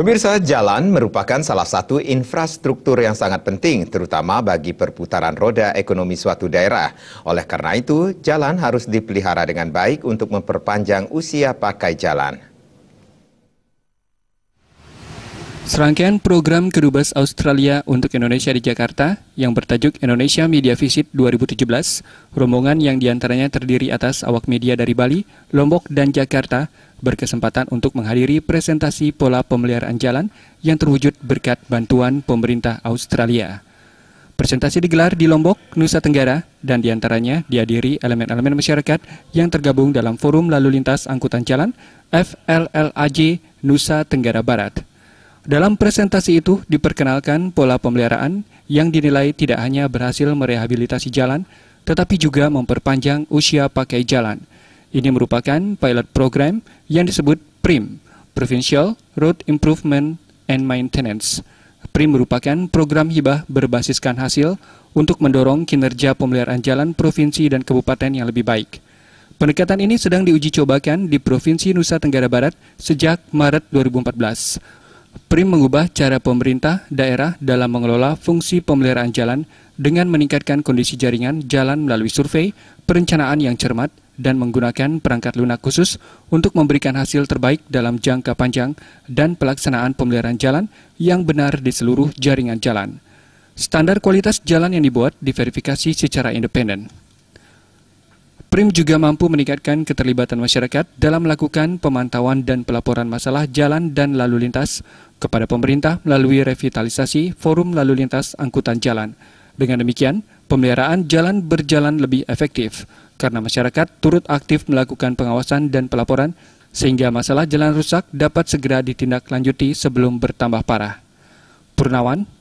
Pemirsa, jalan merupakan salah satu infrastruktur yang sangat penting, terutama bagi perputaran roda ekonomi suatu daerah. Oleh karena itu, jalan harus dipelihara dengan baik untuk memperpanjang usia pakai jalan. Serangkaian program Kedubes Australia untuk Indonesia di Jakarta yang bertajuk Indonesia Media Visit 2017, rombongan yang diantaranya terdiri atas awak media dari Bali, Lombok, dan Jakarta, berkesempatan untuk menghadiri presentasi pola pemeliharaan jalan yang terwujud berkat bantuan pemerintah Australia. Presentasi digelar di Lombok, Nusa Tenggara, dan diantaranya dihadiri elemen-elemen masyarakat yang tergabung dalam Forum Lalu Lintas Angkutan Jalan FLLAJ Nusa Tenggara Barat. Dalam presentasi itu diperkenalkan pola pemeliharaan yang dinilai tidak hanya berhasil merehabilitasi jalan, tetapi juga memperpanjang usia pakai jalan. Ini merupakan pilot program yang disebut PRIM, Provincial Road Improvement and Maintenance. PRIM merupakan program hibah berbasiskan hasil untuk mendorong kinerja pemeliharaan jalan provinsi dan kabupaten yang lebih baik. Pendekatan ini sedang diuji cobakan di Provinsi Nusa Tenggara Barat sejak Maret 2014. PRIM mengubah cara pemerintah daerah dalam mengelola fungsi pemeliharaan jalan dengan meningkatkan kondisi jaringan jalan melalui survei, perencanaan yang cermat, dan menggunakan perangkat lunak khusus untuk memberikan hasil terbaik dalam jangka panjang dan pelaksanaan pemeliharaan jalan yang benar di seluruh jaringan jalan. Standar kualitas jalan yang dibuat diverifikasi secara independen. Prim juga mampu meningkatkan keterlibatan masyarakat dalam melakukan pemantauan dan pelaporan masalah jalan dan lalu lintas kepada pemerintah melalui revitalisasi Forum Lalu Lintas Angkutan Jalan. Dengan demikian, pemeliharaan jalan berjalan lebih efektif karena masyarakat turut aktif melakukan pengawasan dan pelaporan sehingga masalah jalan rusak dapat segera ditindaklanjuti sebelum bertambah parah. Purnawan,